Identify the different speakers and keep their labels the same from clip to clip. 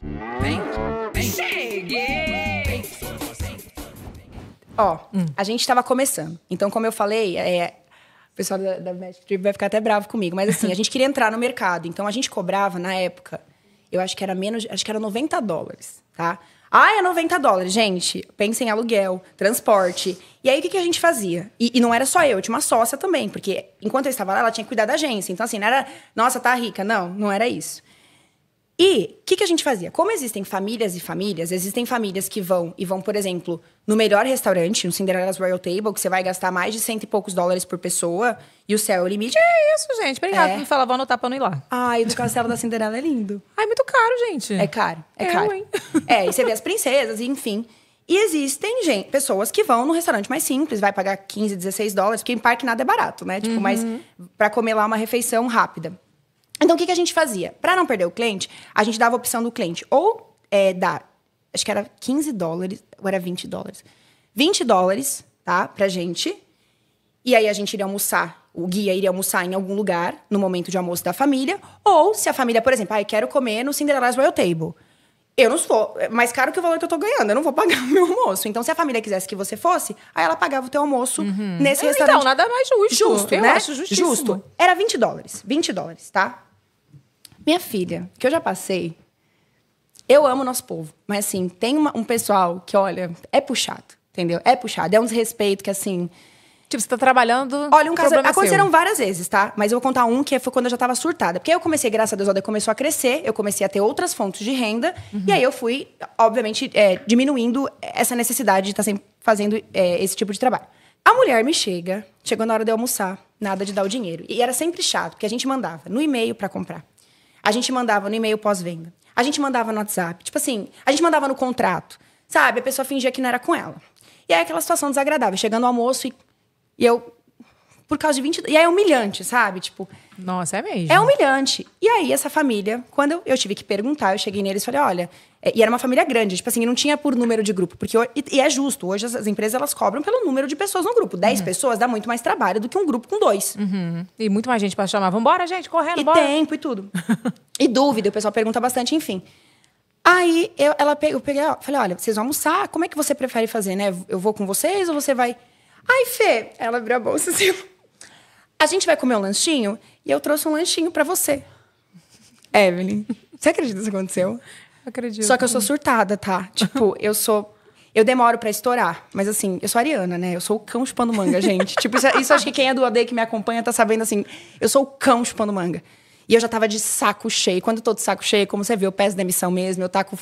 Speaker 1: Vem, vem. Cheguei! Vem, vem, vem, Ó, hum.
Speaker 2: a gente estava começando. Então, como eu falei, é, o pessoal da, da Magic Trip vai ficar até bravo comigo. Mas assim, a gente queria entrar no mercado. Então, a gente cobrava, na época, eu acho que era menos... Acho que era 90 dólares, tá? Ah, é 90 dólares. Gente, pensa em aluguel, transporte. E aí, o que, que a gente fazia? E, e, não era só eu, eu tinha uma sócia também. Porque enquanto eu estava lá, ela tinha que cuidar da agência. Então, assim, não era... Nossa, tá rica. Não, não era isso. E o que, que, a gente fazia? Como existem famílias e famílias, existem famílias que vão e vão, por exemplo, no melhor restaurante, no Cinderella's Royal Table, que você vai gastar mais de cento e poucos dólares por pessoa, e o céu é o limite. É isso,
Speaker 1: gente. Obrigada é. me falar, vou anotar pra não ir lá.
Speaker 2: Ai, do castelo da Cinderela é lindo. Ai, muito caro, gente. É caro, é, é caro. Hein? É, e você vê as princesas, enfim. E existem gente, pessoas que vão no restaurante mais simples, vai pagar 15, 16 dólares, porque em parque nada é barato, né? Tipo, uhum. mas para comer lá é uma refeição rápida. Então, o que, que a gente fazia? Para não perder o cliente, a gente dava a opção do cliente ou é, dar, acho que era 15 dólares, ou era 20 dólares. 20 dólares, tá? Pra gente. E aí a gente iria almoçar, o guia iria almoçar em algum lugar, no momento de almoço da família. Ou se a família, por exemplo, ah, eu quero comer no Cinderella's Royal Table. Eu não sou, é mais caro que o valor que eu tô ganhando, eu não vou pagar o meu almoço. Então, se a família quisesse que você fosse, aí ela pagava o teu almoço uhum. nesse então, restaurante. Então, nada mais
Speaker 1: justo. Justo, eu né? acho justíssimo. Justo.
Speaker 2: Era 20 dólares, 20 dólares, tá? Minha filha, que eu já passei, eu amo o nosso povo, mas assim, tem uma, um pessoal que, olha, é puxado, entendeu? É puxado, é um desrespeito que assim. Tipo, você tá trabalhando. Olha, um caso. É aconteceram várias vezes, tá? Mas eu vou contar um que foi quando eu já tava surtada. Porque aí eu comecei, graças a Deus, a começou a crescer, eu comecei a ter outras fontes de renda. Uhum. E aí eu fui, obviamente, é, diminuindo essa necessidade de estar tá sempre fazendo é, esse tipo de trabalho. A mulher me chega, chegou na hora de eu almoçar, nada de dar o dinheiro. E era sempre chato, porque a gente mandava no e-mail para comprar a gente mandava no e-mail pós-venda. A gente mandava no WhatsApp. Tipo assim, a gente mandava no contrato. Sabe? A pessoa fingia que não era com ela. E aí aquela situação desagradável. Chegando ao almoço e, e eu. Por causa de 20. E aí é humilhante, sabe? Tipo. Nossa, é mesmo. É humilhante. E aí essa família, quando eu, eu tive que perguntar, eu cheguei neles e falei: olha, é, e era uma família grande, tipo assim, não tinha por número de grupo, porque e, é justo, hoje as, empresas elas cobram pelo número de pessoas no grupo. Dez uhum. pessoas dá muito mais trabalho do que um grupo com dois. Uhum. E muito mais gente para chamar, vambora, gente, correndo, e bora. tempo e tudo. e dúvida, o pessoal pergunta bastante, enfim. Aí eu, ela peguei, eu peguei, falei, olha, vocês vão almoçar, como é que você prefere fazer, né? Eu vou com vocês ou você vai? Ai, Fê, ela abriu a bolsa assim. A gente vai comer um lanchinho e eu trouxe um lanchinho para você. Evelyn, você acredita que isso aconteceu?
Speaker 1: Acredito. Só que eu sou
Speaker 2: surtada, tá? Tipo, eu sou. Eu demoro para estourar, mas assim, eu sou ariana, né? Eu sou o cão chupando manga, gente. tipo, isso, é, isso, acho que quem é do AD que me acompanha tá sabendo assim. Eu sou o cão chupando manga. E eu já tava de saco cheio. Quando eu tô de saco cheio, é como você vê, eu peço demissão mesmo, eu taco.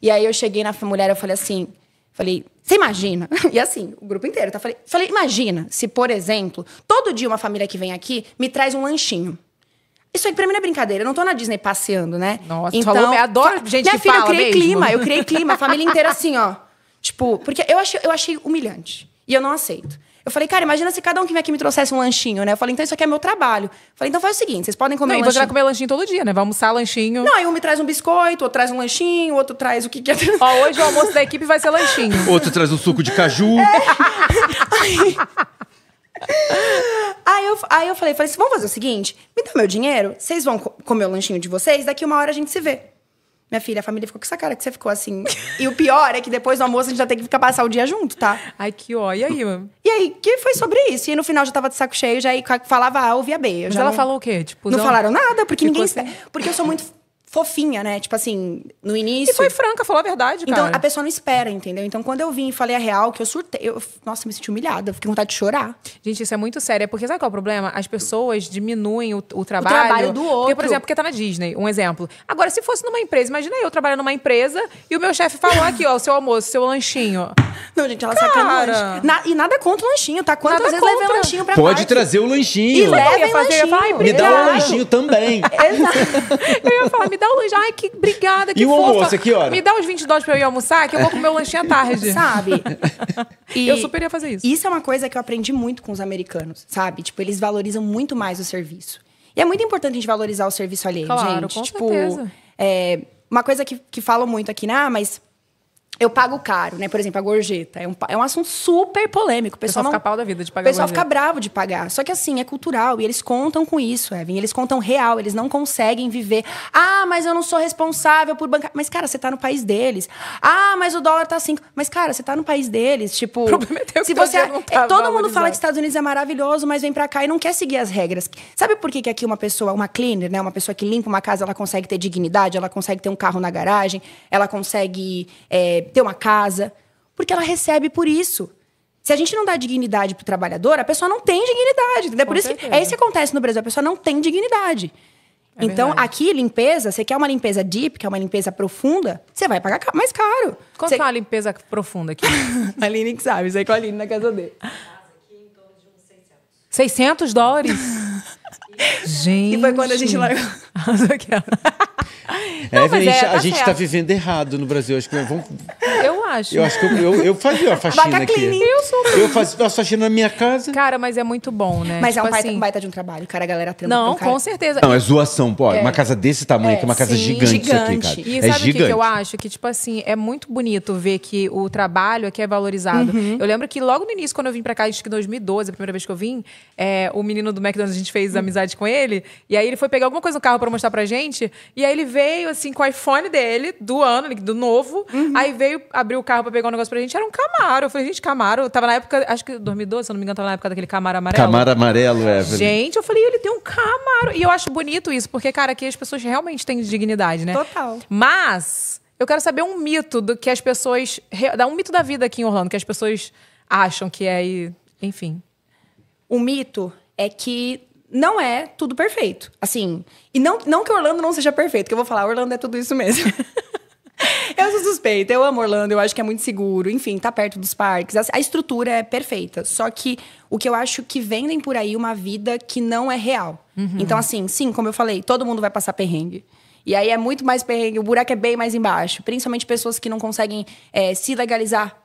Speaker 2: E aí eu cheguei na mulher, eu falei assim. Falei, você imagina? E assim, o grupo inteiro, tá? Falei, falei, imagina se, por exemplo, todo dia uma família que vem aqui me traz um lanchinho. Isso aí pra mim não é brincadeira. Eu não tô na Disney passeando, né? Nossa, então, falou, eu adoro gente minha que filha, fala eu criei mesmo. clima, eu criei clima, a família inteira assim, ó. Tipo, porque eu achei, eu achei humilhante. E eu não aceito. Eu falei, cara, imagina se cada um que vem aqui me trouxesse um lanchinho, né? Eu falei, então isso aqui é meu trabalho.
Speaker 1: Eu falei, então faz o seguinte, vocês podem comer não, um lanchinho. você vai comer lanchinho todo dia, né? Vai almoçar lanchinho. Não, aí um me traz um biscoito, outro traz um lanchinho, outro traz o que é. Ó, hoje o almoço da equipe vai ser lanchinho.
Speaker 2: Outro traz
Speaker 3: um suco de caju. É.
Speaker 2: aí, eu, aí eu falei, falei assim, vamos fazer o seguinte, me dá meu dinheiro, vocês vão comer o lanchinho de vocês, daqui uma hora a gente se vê. Minha filha, a família ficou com essa cara que você ficou assim. E o pior é que depois do almoço a gente já tem que ficar passar o dia junto, tá? Ai, que
Speaker 1: ó. E aí, mano?
Speaker 2: E aí, que foi sobre isso? E no final já tava de saco cheio, já falava A, ouvia B. Mas ela não... falou o quê?
Speaker 1: Tipo, Não, não... falaram nada, porque ficou ninguém. Assim...
Speaker 2: Porque eu sou muito fofinha, né? Tipo assim,
Speaker 1: no início. E foi franca, falou a verdade,
Speaker 2: então, cara. Então a pessoa não espera, entendeu? Então quando eu vim e falei a real, que eu surtei. Eu,
Speaker 1: nossa, me senti humilhada, fiquei com vontade de chorar. Gente, isso é muito sério. É porque sabe qual é o problema? As pessoas diminuem o, o trabalho. O trabalho do outro. Porque, por exemplo, porque tá na Disney, um exemplo. Agora, se fosse numa empresa, imagina eu trabalhando numa empresa e o meu chefe falou aqui, ó, o seu almoço, seu lanchinho. Não, gente, ela cara. saca Na, e nada contra o lanchinho, tá? Quantas nada vezes contra. levei o lanchinho pra Pode parte?
Speaker 3: trazer o lanchinho. E leva eu ia fazer, lanchinho. Eu ia falar, me dá o um lanchinho também. Exato.
Speaker 1: Eu ia falar, me dá o lanche. Ai, que obrigada, que E o almoço, aqui, hora? Me dá os 20 dólares pra eu ir almoçar,
Speaker 2: que
Speaker 3: eu vou
Speaker 1: comer o lanchinho à tarde. sabe? E eu
Speaker 2: super ia fazer isso. Isso é uma coisa que eu aprendi muito com os americanos, sabe? Tipo, eles valorizam muito mais o serviço. E é muito importante a gente valorizar o serviço alheio, claro, gente. Com tipo, certeza. É, uma coisa que, que falam muito aqui, né? Ah, mas eu pago caro, né? Por exemplo, a gorjeta. É um, é um assunto super polêmico. O pessoal, o pessoal não, fica pau
Speaker 1: da vida de pagar O pessoal gorjeta. fica
Speaker 2: bravo de pagar. Só que assim, é cultural e eles contam com isso, Evan. Eles contam real, eles não conseguem viver. Ah, mas eu não sou responsável por bancar. Mas, cara, você tá no país deles. Ah, mas o dólar tá assim. Mas, cara, você tá no país deles. Tipo. É
Speaker 1: teu se você tá Todo mundo fala que
Speaker 2: Estados Unidos é maravilhoso, mas vem pra cá e não quer seguir as regras. Sabe por que, que aqui uma pessoa, uma cleaner, né? Uma pessoa que limpa uma casa, ela consegue ter dignidade, ela consegue ter um carro na garagem, ela consegue. É, ter uma casa, porque ela recebe por isso. Se a gente não dá dignidade pro trabalhador, a pessoa não tem dignidade, entendeu? por isso que é isso que acontece no Brasil, a pessoa não tem dignidade. É então, verdade. aqui, limpeza, você quer uma limpeza deep, quer uma limpeza
Speaker 1: profunda, você vai pagar mais caro. Quanto você... é uma limpeza profunda aqui? a Aline que sabe, aí é com a Aline na casa dele. 600 dólares?
Speaker 3: gente. E foi quando a gente largou.
Speaker 1: é, a gente, é, tá a gente tá
Speaker 3: vivendo errado no Brasil. Acho que vamos...
Speaker 1: Eu
Speaker 2: acho. Eu acho que eu,
Speaker 3: eu, eu fazia a faxina Vaca aqui. Eu
Speaker 1: sou.
Speaker 2: Eu
Speaker 3: fazia a faxina na minha casa. Cara, mas é muito bom, né? Mas tipo é um tipo baita, assim...
Speaker 2: um baita de um trabalho. Cara, a galera
Speaker 1: trampa Não, com certeza.
Speaker 3: Não, é zoação, pô. É. Uma casa desse tamanho, é, que é uma é, casa sim, gigante, gigante. isso aqui, cara. E é sabe o que, que eu
Speaker 1: acho? Que, tipo assim, é muito bonito ver que o trabalho aqui é valorizado. Uhum. Eu lembro que logo no início, quando eu vim pra cá, acho que em 2012, a primeira vez que eu vim, é, o menino do McDonald's, a gente fez uhum. amizade com ele. E aí ele foi pegar alguma coisa no carro pra mostrar pra gente. E aí ele veio, assim, com o iPhone dele, do ano, do novo. Uhum. Aí veio, abriu o carro pra pegar um negócio pra gente, era um Camaro. Eu falei, gente, Camaro. tava na época, acho que 2012, se eu não me engano, tava na época daquele Camaro amarelo. Camaro
Speaker 3: amarelo, é. Gente,
Speaker 1: eu falei, ele tem um Camaro. E eu acho bonito isso, porque, cara, aqui as pessoas realmente têm dignidade, né? Total. Mas eu quero saber um mito do que as pessoas. Dá um mito da vida aqui em Orlando, que as pessoas acham que é. E, enfim. O mito é que não é
Speaker 2: tudo perfeito. Assim, e não, não que Orlando não seja perfeito, que eu vou falar, Orlando é tudo isso mesmo. Eu sou suspeita, eu amo Orlando, eu acho que é muito seguro, enfim, tá perto dos parques. A, estrutura é perfeita. Só que o que eu acho que vendem por aí uma vida que não é real. Uhum. Então, assim, sim, como eu falei, todo mundo vai passar perrengue. E aí é muito mais perrengue, o buraco é bem mais embaixo. Principalmente pessoas que não conseguem é, se legalizar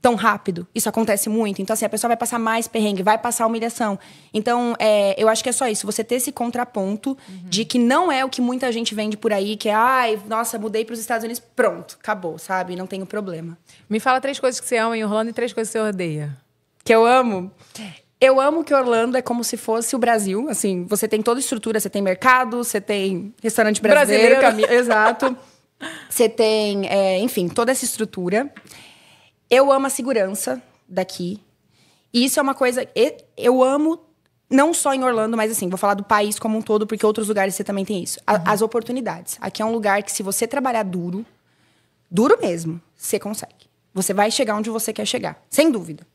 Speaker 2: tão rápido. Isso acontece muito. Então, assim, a pessoa vai passar mais perrengue, vai passar humilhação. Então, é, eu acho que é só isso. Você ter esse contraponto uhum. de que não é o que muita gente vende por aí, que é, ai, nossa, mudei para os Estados
Speaker 1: Unidos, pronto, acabou, sabe? Não tenho problema. Me fala três coisas que você ama em Orlando e três coisas que você odeia.
Speaker 2: Que eu amo? Eu amo que Orlando é como se fosse o Brasil. Assim, você tem toda a estrutura, você tem mercado, você tem restaurante brasileiro, brasileiro. exato. Você tem, é, enfim, toda essa estrutura. Eu amo a segurança daqui. E isso é uma coisa. Eu amo não só em Orlando, mas assim, vou falar do país como um todo, porque outros lugares você também tem isso. A, uhum. As oportunidades. Aqui é um lugar que, se você trabalhar duro, duro mesmo, você consegue. Você vai chegar onde você quer chegar, sem dúvida.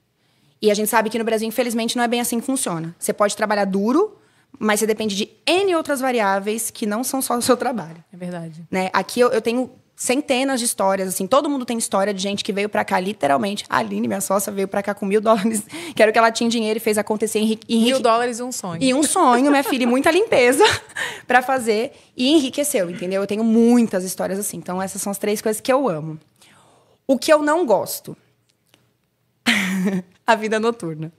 Speaker 2: E a gente sabe que no Brasil, infelizmente, não é bem assim que funciona. Você pode trabalhar duro, mas você depende de N outras variáveis que não são só o seu trabalho. É verdade. Né? Aqui eu, eu tenho centenas de histórias, assim, todo mundo tem história de gente que veio para cá, literalmente. A Aline, minha sócia, veio para cá com mil dólares, quero que ela tinha dinheiro e fez acontecer. Enrique... Mil
Speaker 1: dólares e um sonho. E um
Speaker 2: sonho, minha filha, e muita limpeza para fazer. E enriqueceu, entendeu? Eu tenho muitas histórias assim. Então, essas são as três coisas que eu amo. O que eu não gosto? a vida noturna.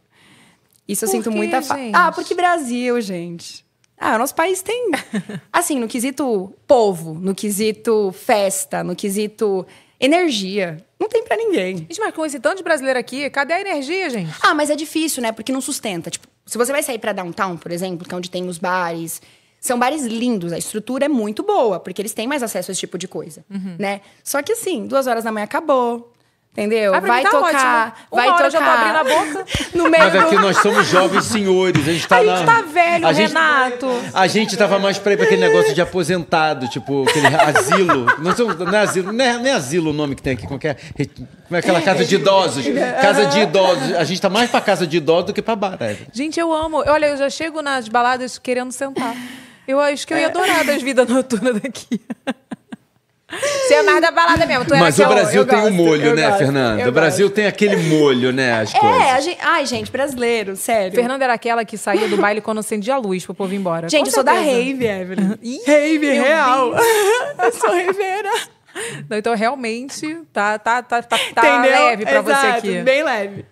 Speaker 2: Isso eu sinto que, muita falta. Ah, porque Brasil, gente. Ah, o nosso país tem. Assim, no quesito povo, no quesito festa, no quesito energia. Não tem para ninguém.
Speaker 1: Gente, mas com esse tanto de brasileiro aqui, cadê a energia,
Speaker 2: gente? Ah, mas é difícil, né? Porque não sustenta. Tipo, se você vai sair para downtown, por exemplo, que é onde tem os bares. São bares lindos, a estrutura é muito boa, porque eles têm mais acesso a esse tipo de coisa, uhum. né? Só que assim, duas horas da manhã acabou, Entendeu? Ah, vai tá tocar. Vai hora, tocar. já tô abrindo a boca. No meio Mas é aqui nós somos jovens
Speaker 3: senhores. A gente tá, a na... gente tá velho, a Renato. Gente... A gente tava mais pra ir pra aquele negócio de aposentado, tipo, aquele asilo. Não, somos... não é asilo, não é, não é asilo o nome que tem aqui, é, é Como é aquela casa de idosos? Casa de idosos. A gente tá mais pra casa de idosos do que pra bar. É.
Speaker 1: Gente, eu amo. Olha, eu já chego nas baladas querendo sentar. Eu acho que eu ia adorar das
Speaker 3: vidas noturnas
Speaker 4: daqui.
Speaker 1: Você é mais da balada mesmo. Tu Mas o Brasil eu, eu tem um molho, né, gosto, Fernanda? O Brasil
Speaker 3: gosto. tem aquele molho, né? As é, coisas.
Speaker 1: Gente, ai, gente, brasileiro, sério. Fernanda era aquela que saía do baile quando acendia a luz pro povo ir embora. Gente, eu sou da rave, Evelyn. rave real. eu sou reveira. Não, então, realmente, tá, tá, tá, tá, tá leve pra Exato, você aqui. bem leve.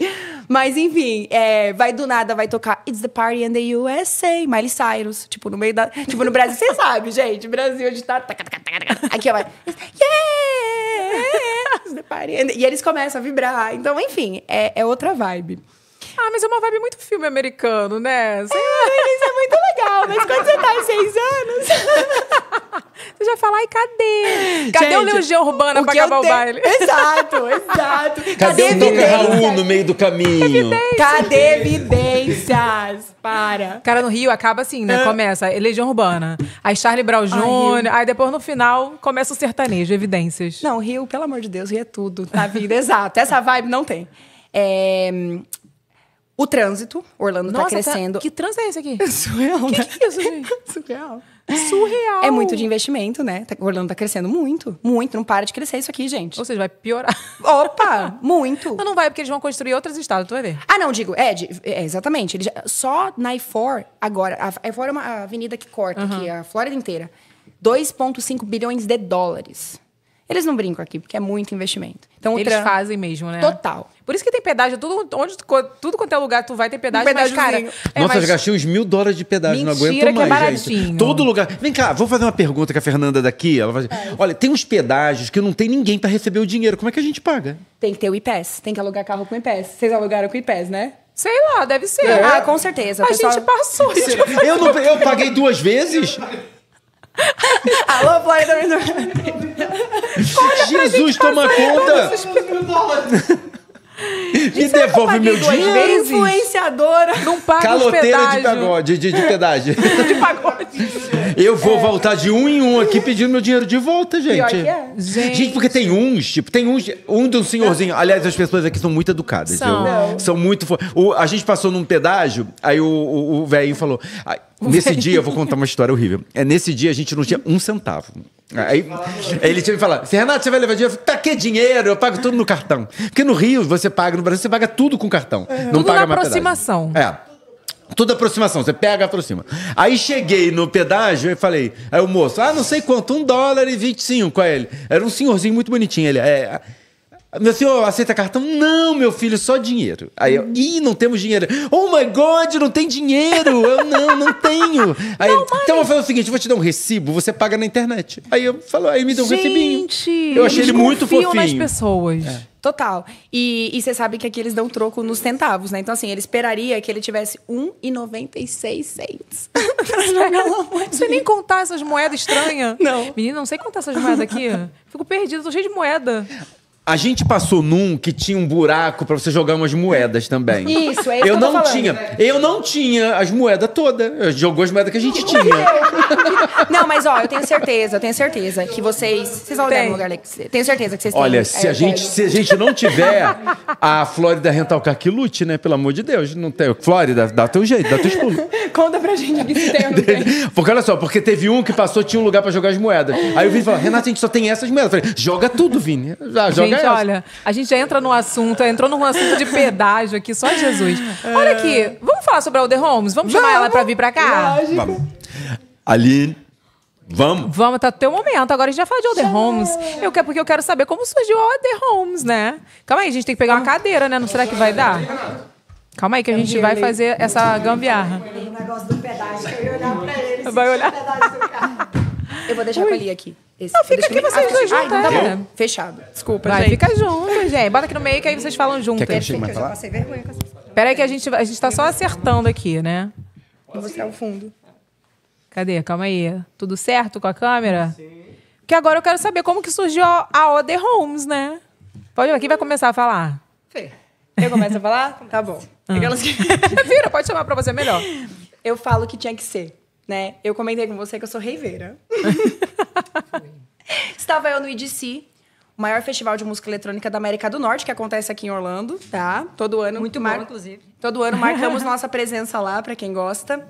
Speaker 2: Mas, enfim, é, vai do nada, vai tocar It's the Party in the USA, Miley Cyrus. Tipo, no meio da... Tipo, no Brasil, você sabe, gente. Brasil, onde tá... Aqui, ó, vai... Yeah! It's the party. E eles começam a vibrar. Então, enfim, é, é outra vibe.
Speaker 1: Ah, mas é uma vibe muito filme americano, né? Sei é, isso é muito legal, mas quando você tá seis anos. Você já fala, ai, cadê? Cadê Gente, o Legião Urbana o pra acabar te... o baile? Exato, exato. Cadê, cadê o Dom Raul
Speaker 3: no meio do caminho? Evidências. Cadê
Speaker 1: evidências? Para. Cara, no Rio acaba assim, né? Começa é Legião Urbana, aí Charlie Brown Jr., aí depois no final começa o sertanejo, evidências. Não, Rio, pelo amor de Deus, Rio é tudo na vida, exato. Essa vibe não tem. É,
Speaker 2: o trânsito, Orlando tá Nossa, tá crescendo. Tá... Que trânsito é esse aqui? É surreal, que né? Que
Speaker 1: é isso, gente? Surreal.
Speaker 2: Surreal. É muito de investimento, né? Tá- Orlando tá crescendo muito, muito. Não para de crescer isso aqui, gente. Ou seja, vai piorar. Opa, muito. Não, não vai, porque eles vão construir outros estados, tu vai ver. Ah, não, digo, é, de, é exatamente. Já, só na I4, agora, a I4 é uma avenida que corta uhum. aqui a Flórida inteira. 2,5 bilhões de dólares. Eles não brincam aqui, porque é muito investimento. Então, Eles tram... fazem mesmo, né? Total.
Speaker 1: Por isso que tem pedágio. Tudo, onde, tudo quanto é lugar tu vai ter pedágio, um pedágio mas, cara...
Speaker 2: É, Nossa,
Speaker 3: mas... eu gastei uns mil dólares de pedágio. Mentira, não aguento que é mais, é baratinho. Gente. Todo lugar... Vem cá, vou fazer uma pergunta que a Fernanda é daqui... Ela faz... É. Olha, tem uns pedágios que não tem ninguém para receber o dinheiro. Como é que a gente paga?
Speaker 2: Tem que ter o IPES. Tem que alugar carro com IPES. Vocês alugaram com IPES, né? Sei lá, deve ser. É. Ah, com certeza. A, pessoal... gente passou. A gente... Eu, não, eu paguei
Speaker 3: duas vezes? Alô, Florida tá Jesus, toma conta! Me devolve meu dinheiro.
Speaker 1: Influenciadora. Não paga Caloteira de pagode, de, de pedágio.
Speaker 3: de pagode. Eu vou é. voltar de um em um aqui pedindo meu dinheiro de volta, Pior gente. que é. gente. porque tem uns, tipo, tem uns, um de um senhorzinho. Aliás, as pessoas aqui são muito educadas. São. São muito. fo- O, a gente passou num pedágio, aí o, o, o velhinho falou. "Ah, nesse dia, eu vou contar uma história horrível. É, nesse dia a gente não tinha um centavo. Aí, aí ele tinha me falar, se Renato, você vai levar dinheiro? Eu falei, tá que dinheiro? Eu pago tudo no cartão. Porque no Rio, você paga, no Brasil, você paga tudo com cartão. É, não tudo paga na aproximação. Pedágio. É. Tudo aproximação, você pega, aproxima. Aí cheguei no pedágio e falei, aí o moço, ah, não sei quanto, um dólar e vinte e cinco. Aí ele, era um senhorzinho muito bonitinho. Ele, é. Meu senhor, aceita cartão? Não, meu filho, só dinheiro. Aí eu, uhum. ih, não temos dinheiro. Oh my God, não tem dinheiro. Eu não, não tenho. Aí, não, então eu vou fazer o seguinte: vou te dar um recibo, você paga na internet. Aí eu falo, aí me deu um Gente, recibinho. Eu achei ele muito fofinho. nas pessoas. É.
Speaker 2: Total. E, e você sabe que aqui eles dão troco nos centavos, né? Então, assim, ele esperaria que ele tivesse 1,96 cents.
Speaker 1: Você nem contar essas moedas estranhas. Não. Menina, não sei contar essas moedas aqui. Fico perdida, tô cheia de moeda.
Speaker 3: A gente passou num que tinha um buraco para você jogar umas moedas também. Isso, é isso. Eu, que eu não falando, tinha. Né? Eu não tinha as moedas todas. Jogou as moedas que a gente tinha.
Speaker 2: não, mas ó, eu tenho certeza, eu tenho certeza que vocês. Vocês vão ver, um lugar Tenho certeza que vocês Olha, têm, se, é, a gente, se a
Speaker 3: gente não tiver a Flórida Rental Car que lute, né? Pelo amor de Deus. Não tem. Flórida, dá teu jeito, dá teu pulos.
Speaker 1: Conta pra gente o que você
Speaker 2: tem, tem.
Speaker 3: Porque olha só, porque teve um que passou, tinha um lugar para jogar as moedas. Aí o Vini falou: Renato, a gente só tem essas moedas. Eu falei, joga tudo, Vini. Ah, joga gente, olha,
Speaker 1: a gente já entra no assunto, entrou num assunto de pedágio aqui, só Jesus. Olha aqui, vamos falar sobre a Alder Holmes? Vamos, chamar ela pra vir pra cá?
Speaker 3: Vamos. Aline, Vamos?
Speaker 1: Vamos, tá teu momento. Agora a gente já fala de Alder Holmes. Eu quero, porque eu quero saber como surgiu a Alder Holmes, né? Calma aí, a gente tem que pegar uma cadeira, né? Não será que vai dar? Calma aí, que a gente vai fazer essa gambiarra.
Speaker 2: O negócio do pedágio, eu ia olhar pra Vai olhar. Eu vou deixar com ele aqui. Esse, não, fica aqui vocês ah, dois juntos. Ai, tá
Speaker 1: Fechado. Desculpa, Vai, gente. fica junto, gente. Bota aqui no meio que aí vocês falam junto. Quer que eu, eu já passei vergonha com essa Peraí que a gente, a gente tá só acertando aqui, né? Vou
Speaker 2: é o fundo.
Speaker 1: Cadê? Calma aí. Tudo certo com a câmera? Sim. Porque agora eu quero saber como que surgiu a Other Homes, né? Pode aqui vai começar a falar. Fê. Eu começo a falar? tá
Speaker 2: bom. Ah. Aquelas que... Vira, pode chamar pra você melhor. Eu falo que tinha que ser, né? Eu comentei com você que eu sou reiveira. Estava eu no IDC, o maior festival de música eletrônica da América do Norte, que acontece aqui em Orlando, tá? Todo ano. Muito bom, inclusive.
Speaker 4: Todo ano marcamos nossa
Speaker 2: presença lá, para quem gosta.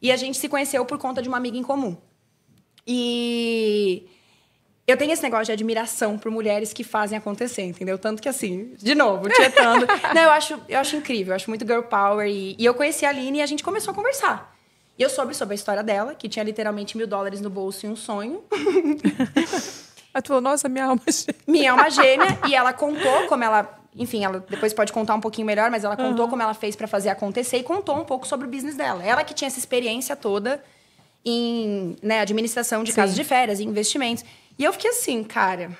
Speaker 2: E a gente se conheceu por conta de uma amiga em comum. E eu tenho esse negócio de admiração por mulheres que fazem acontecer, entendeu? Tanto que assim, de novo, tietando. Não, eu acho, eu acho incrível, eu acho muito girl power. E, e eu conheci a Aline e a gente começou a conversar. E eu soube sobre a história dela, que tinha literalmente mil dólares no bolso e um sonho.
Speaker 1: Ela falou, nossa, minha alma
Speaker 2: gêmea. Minha alma gêmea. e ela contou como ela. Enfim, ela depois pode contar um pouquinho melhor, mas ela contou uhum. como ela fez para fazer acontecer e contou um pouco sobre o business dela. Ela que tinha essa experiência toda em né, administração de casos casas de férias, e investimentos. E eu fiquei assim, cara,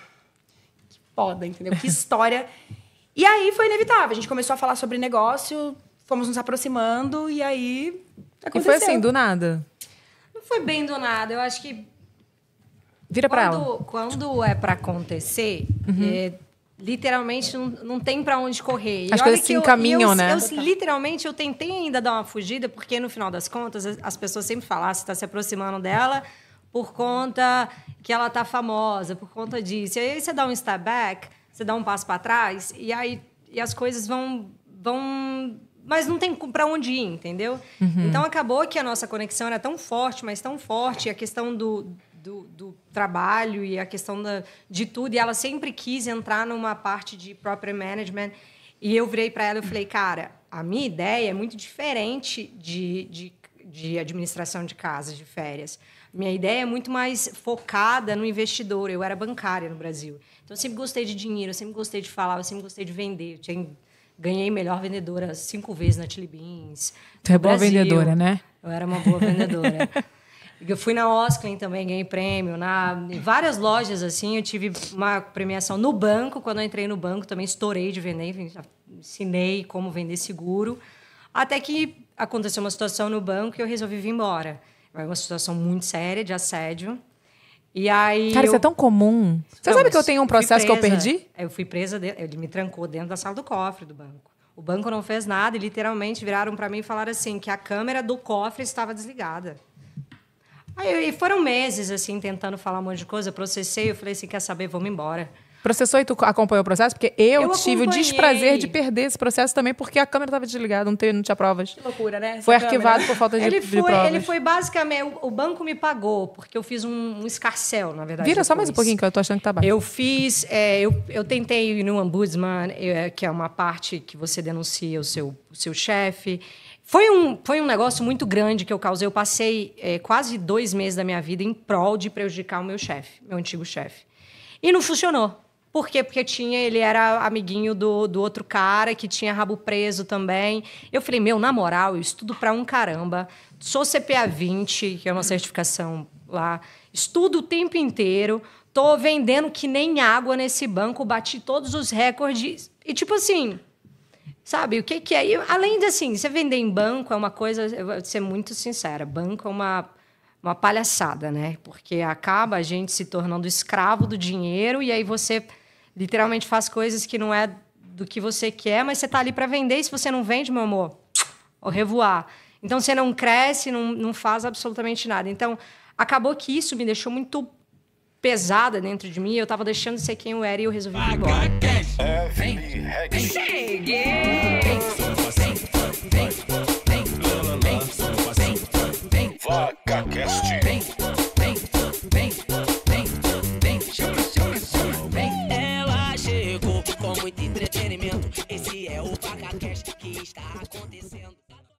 Speaker 2: que foda, entendeu? Que história. e aí foi inevitável. A gente começou a falar sobre negócio,
Speaker 4: fomos nos aproximando e aí Aconteceu. E foi assim, do nada? Não foi bem do nada. Eu acho que.
Speaker 1: Vira para ela.
Speaker 4: Quando é para acontecer, uhum. é, literalmente não, não tem para onde correr. As e coisas se encaminham, eu, né? Eu, literalmente, eu tentei ainda dar uma fugida, porque no final das contas, as pessoas sempre falam, ah, você está se aproximando dela por conta que ela tá famosa, por conta disso. E aí você dá um step back, você dá um passo para trás, e aí e as coisas vão, vão mas não tem para onde ir, entendeu? Uhum. Então acabou que a nossa conexão era tão forte, mas tão forte, a questão do, do, do, trabalho e a questão da, de tudo, e ela sempre quis entrar numa parte de própria management. E eu virei para ela e falei, cara, a minha ideia é muito diferente de, de, de administração de casas, de férias. Minha ideia é muito mais focada no investidor. Eu era bancária no Brasil. Então, eu sempre gostei de dinheiro, eu sempre gostei de falar, eu sempre gostei de vender. Eu tinha ganhei melhor vendedora cinco vezes na Chili Beans. Tu é boa Brasil. vendedora, né? Eu era uma boa vendedora. eu fui na Osklin também, ganhei prêmio. Na, em várias lojas, assim, eu tive uma premiação no banco. Quando eu entrei no banco, também estourei de vender, ensinei como vender seguro. Até que aconteceu uma situação no banco e eu resolvi vir embora. foi uma situação muito séria de assédio. E aí. Cara, eu... isso é
Speaker 1: tão comum. Você não, sabe que eu tenho um processo que eu perdi?
Speaker 4: É, eu fui presa, ele me trancou dentro da sala do cofre do banco. O banco não fez nada e literalmente viraram para mim e falaram assim que a câmera do cofre estava desligada. Aí foram meses assim tentando falar um monte de coisa, eu processei, eu falei assim, quer saber, vamos embora.
Speaker 1: Processou e tu acompanhou o processo? Porque eu, eu tive acompanhei. o desprazer de perder esse processo também, porque a câmera estava desligada, não, não tinha provas. Que
Speaker 4: loucura, né? Essa foi câmera. arquivado por falta de, ele foi, de provas. Ele foi basicamente. O banco me pagou, porque eu fiz um, um escarcel, na verdade. Vira só mais um pouquinho, que eu tô achando que tá baixo. Eu fiz. É, eu, eu tentei ir no ombudsman, é, que é uma parte que você denuncia o seu, o seu chefe. Foi um, foi um negócio muito grande que eu causei. Eu passei é, quase dois meses da minha vida em prol de prejudicar o meu chefe, meu antigo chefe. E não funcionou. Por quê? Porque tinha, ele era amiguinho do, do outro cara que tinha rabo preso também. Eu falei, meu, na moral, eu estudo pra um caramba. Sou CPA 20, que é uma certificação lá. Estudo o tempo inteiro. Tô vendendo que nem água nesse banco. Bati todos os recordes. E tipo assim, Sabe, o que, que é? além de assim, você vender em banco é uma coisa, eu vou ser muito sincera, banco é uma, uma palhaçada, né? Porque acaba a gente se tornando escravo do dinheiro e aí você literalmente faz coisas que não é do que você quer, mas você está ali para vender e se você não vende, meu amor, ou revoar. Então você não cresce, não, não faz absolutamente nada. Então acabou que isso me deixou muito pesada dentro de mim. Eu estava deixando de ser quem eu era e eu resolvi ir embora. Vem, vem, cheguei.
Speaker 1: Vem, vem, vem, vem,